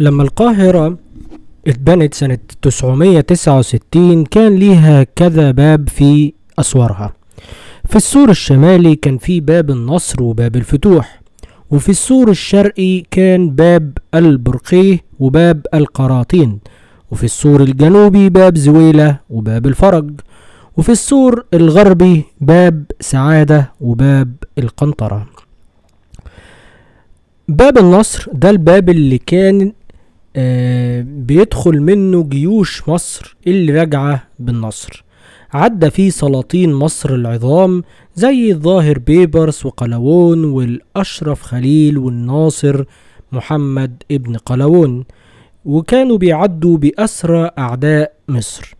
لما القاهرة اتبنت سنة 969 كان ليها كذا باب في أسوارها في السور الشمالي كان في باب النصر وباب الفتوح وفي السور الشرقي كان باب البرقيه وباب القراطين وفي السور الجنوبي باب زويلة وباب الفرج وفي السور الغربي باب سعادة وباب القنطرة باب النصر ده الباب اللي كان آه، بيدخل منه جيوش مصر اللي راجعة بالنصر عدى فيه سلاطين مصر العظام زي الظاهر بيبرس وقلاوون والأشرف خليل والناصر محمد ابن قلاوون وكانوا بيعدوا بأسرى أعداء مصر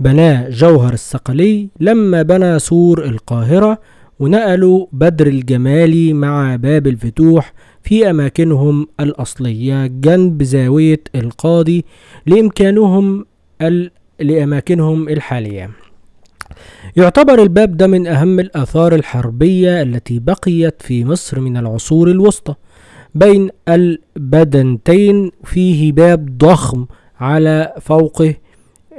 بناه جوهر الصقلي لما بنى سور القاهرة ونقلوا بدر الجمالي مع باب الفتوح في أماكنهم الأصلية جنب زاوية القاضي لإمكانهم ال... لأماكنهم الحالية يعتبر الباب ده من أهم الآثار الحربية التي بقيت في مصر من العصور الوسطى بين البدنتين فيه باب ضخم على فوقه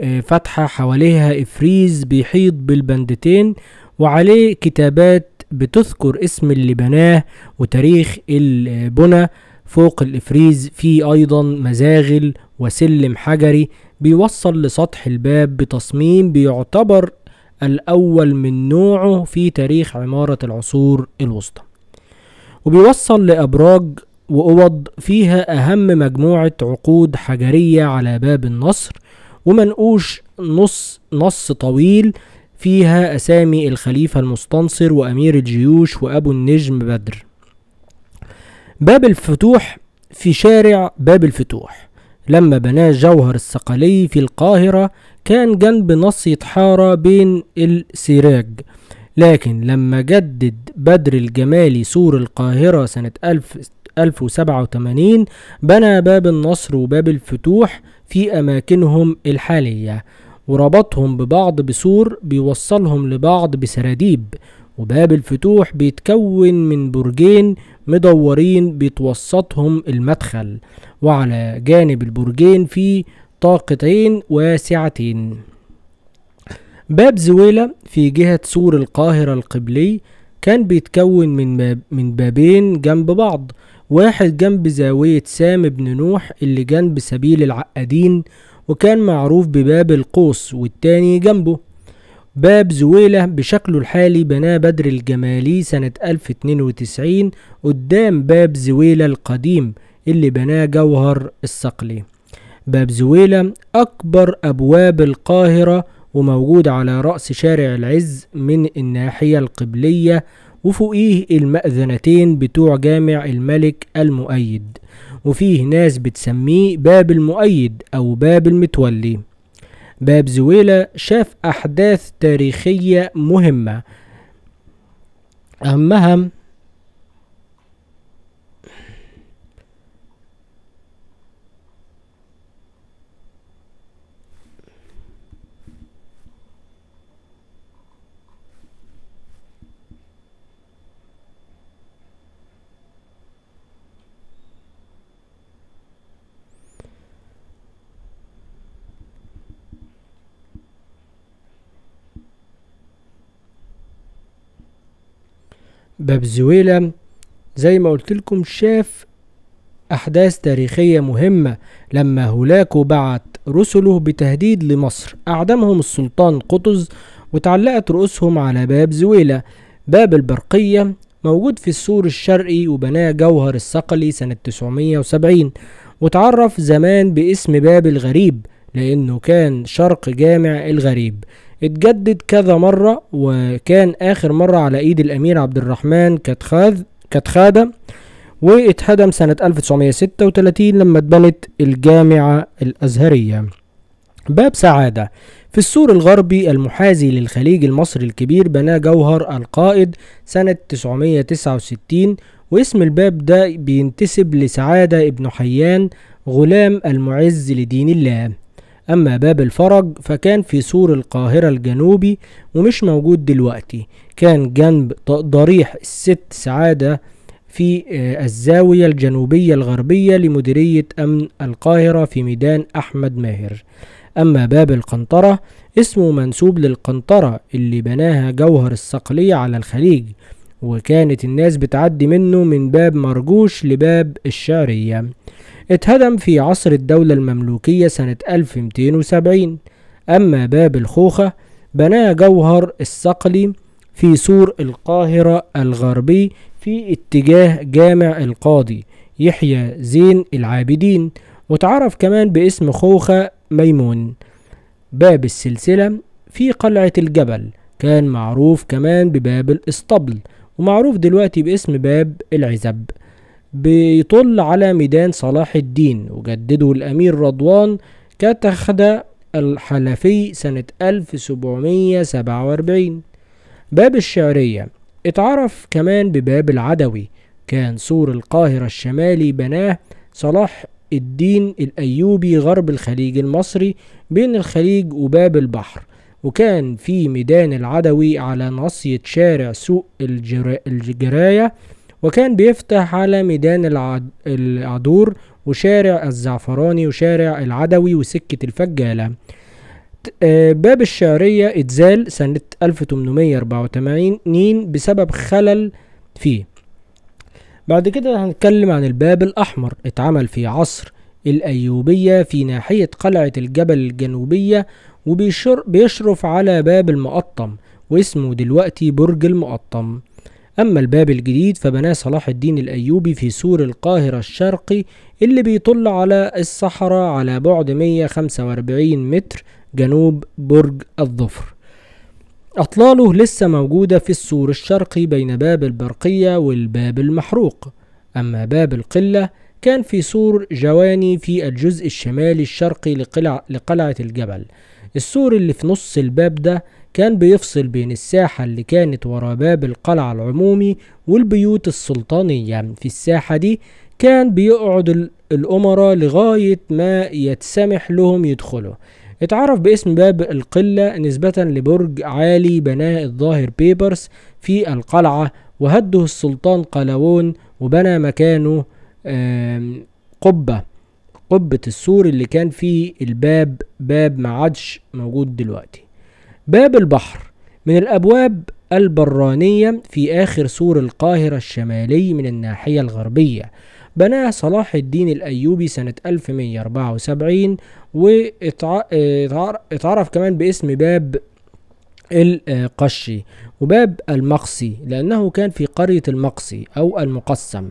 آه، فتحة حواليها إفريز بيحيط بالبندتين وعليه كتابات بتذكر اسم اللي بناه وتاريخ البنى فوق الإفريز في أيضا مزاغل وسلم حجري بيوصل لسطح الباب بتصميم بيعتبر الأول من نوعه في تاريخ عمارة العصور الوسطى وبيوصل لأبراج وأوض فيها أهم مجموعة عقود حجرية على باب النصر ومنقوش نص نص طويل فيها أسامي الخليفة المستنصر وأمير الجيوش وأبو النجم بدر باب الفتوح في شارع باب الفتوح لما بناه جوهر الصقلي في القاهرة كان جنب نصية حارة بين السراج لكن لما جدد بدر الجمالي سور القاهرة سنة 1087 بنى باب النصر وباب الفتوح في أماكنهم الحالية وربطهم ببعض بسور بيوصلهم لبعض بسراديب وباب الفتوح بيتكون من برجين مدورين بيتوسطهم المدخل وعلى جانب البرجين في طاقتين واسعتين باب زويلة في جهة سور القاهرة القبلي كان بيتكون من, باب من بابين جنب بعض واحد جنب زاوية سام بن نوح اللي جنب سبيل العقادين وكان معروف بباب القوس والتاني جنبه باب زويلة بشكله الحالي بناه بدر الجمالي سنة 1092 قدام باب زويلة القديم اللي بناه جوهر الصقلي باب زويلة أكبر أبواب القاهرة وموجود على رأس شارع العز من الناحية القبلية وفوقيه المأذنتين بتوع جامع الملك المؤيد وفيه ناس بتسميه باب المؤيد أو باب المتولي باب زويلة شاف أحداث تاريخية مهمة أهمها باب زويلة زي ما قلت لكم شاف أحداث تاريخية مهمة لما هولاكو بعت رسله بتهديد لمصر أعدمهم السلطان قطز وتعلقت رؤوسهم على باب زويلة باب البرقية موجود في السور الشرقي وبناه جوهر الصقلي سنة 970 وتعرف زمان باسم باب الغريب لأنه كان شرق جامع الغريب اتجدد كذا مرة وكان آخر مرة على إيد الأمير عبد الرحمن كتخاذ كتخادة واتهدم سنة 1936 لما اتبنت الجامعة الأزهرية باب سعادة في السور الغربي المحاذي للخليج المصري الكبير بناه جوهر القائد سنة 969 واسم الباب ده بينتسب لسعادة ابن حيان غلام المعز لدين الله أما باب الفرج فكان في سور القاهرة الجنوبي ومش موجود دلوقتي كان جنب ضريح الست سعادة في آه، الزاوية الجنوبية الغربية لمديرية أمن القاهرة في ميدان أحمد ماهر أما باب القنطرة اسمه منسوب للقنطرة اللي بناها جوهر الصقلية على الخليج وكانت الناس بتعدي منه من باب مرجوش لباب الشعرية اتهدم في عصر الدولة المملوكية سنة 1270 أما باب الخوخة بناه جوهر الصقلي في سور القاهرة الغربي في اتجاه جامع القاضي يحيى زين العابدين وتعرف كمان باسم خوخة ميمون باب السلسلة في قلعة الجبل كان معروف كمان بباب الاسطبل ومعروف دلوقتي باسم باب العزب بيطل على ميدان صلاح الدين وجدده الأمير رضوان كتخدى الحلفي سنة 1747 باب الشعرية اتعرف كمان بباب العدوي كان سور القاهرة الشمالي بناه صلاح الدين الأيوبي غرب الخليج المصري بين الخليج وباب البحر وكان في ميدان العدوي على ناصية شارع سوق الجراية وكان بيفتح على ميدان العدور وشارع الزعفراني وشارع العدوي وسكة الفجالة آه، باب الشعرية اتزال سنة 1884 بسبب خلل فيه بعد كده هنتكلم عن الباب الأحمر اتعمل في عصر الأيوبية في ناحية قلعة الجبل الجنوبية وبيشرف على باب المقطم واسمه دلوقتي برج المقطم أما الباب الجديد فبناه صلاح الدين الأيوبي في سور القاهرة الشرقي اللي بيطل على الصحراء على بعد 145 متر جنوب برج الظفر أطلاله لسه موجودة في السور الشرقي بين باب البرقية والباب المحروق أما باب القلة كان في سور جواني في الجزء الشمالي الشرقي لقلع لقلعة الجبل السور اللي في نص الباب ده كان بيفصل بين الساحة اللي كانت ورا باب القلعة العمومي والبيوت السلطانية في الساحة دي كان بيقعد الأمراء لغاية ما يتسمح لهم يدخلوا اتعرف باسم باب القلة نسبة لبرج عالي بناه الظاهر بيبرس في القلعة وهده السلطان قلاوون وبنى مكانه قبة قبة السور اللي كان فيه الباب باب ما عادش موجود دلوقتي باب البحر من الأبواب البرانية في آخر سور القاهرة الشمالي من الناحية الغربية بناه صلاح الدين الأيوبي سنة 1174 واتعرف كمان باسم باب القشي وباب المقصي لأنه كان في قرية المقصي أو المقسم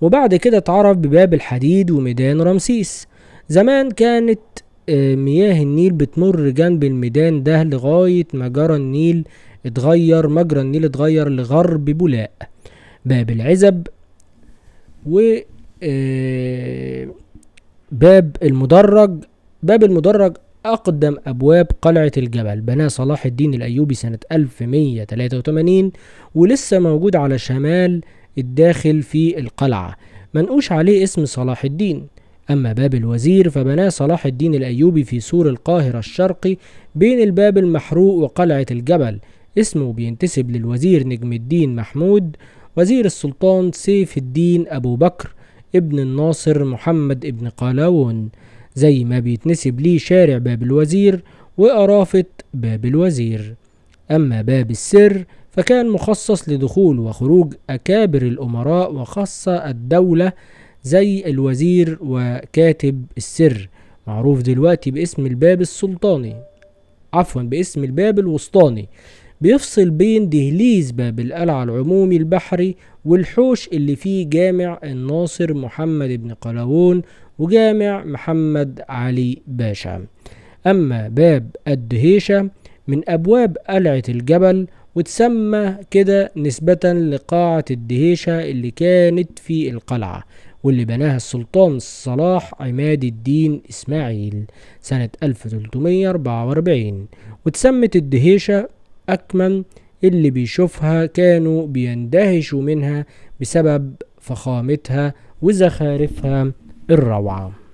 وبعد كده اتعرف بباب الحديد وميدان رمسيس زمان كانت آه، مياه النيل بتمر جنب الميدان ده لغاية ما جرى النيل اتغير مجرى النيل اتغير لغرب بولاق باب العزب و آه، باب المدرج باب المدرج أقدم أبواب قلعة الجبل بناه صلاح الدين الأيوبي سنة 1183 ولسه موجود على شمال الداخل في القلعة منقوش عليه اسم صلاح الدين أما باب الوزير فبناه صلاح الدين الأيوبي في سور القاهرة الشرقي بين الباب المحروق وقلعة الجبل اسمه بينتسب للوزير نجم الدين محمود وزير السلطان سيف الدين أبو بكر ابن الناصر محمد ابن قلاون زي ما بيتنسب ليه شارع باب الوزير وقرافة باب الوزير أما باب السر فكان مخصص لدخول وخروج أكابر الأمراء وخاصة الدولة زي الوزير وكاتب السر معروف دلوقتي باسم الباب السلطاني عفوا باسم الباب الوسطاني بيفصل بين دهليز باب القلعة العمومي البحري والحوش اللي فيه جامع الناصر محمد بن قلاوون وجامع محمد علي باشا أما باب الدهيشة من أبواب قلعة الجبل وتسمى كده نسبة لقاعة الدهيشة اللي كانت في القلعة واللي بناها السلطان صلاح عماد الدين إسماعيل سنة 1344 واتسمت الدهيشة أكمن اللي بيشوفها كانوا بيندهشوا منها بسبب فخامتها وزخارفها الروعة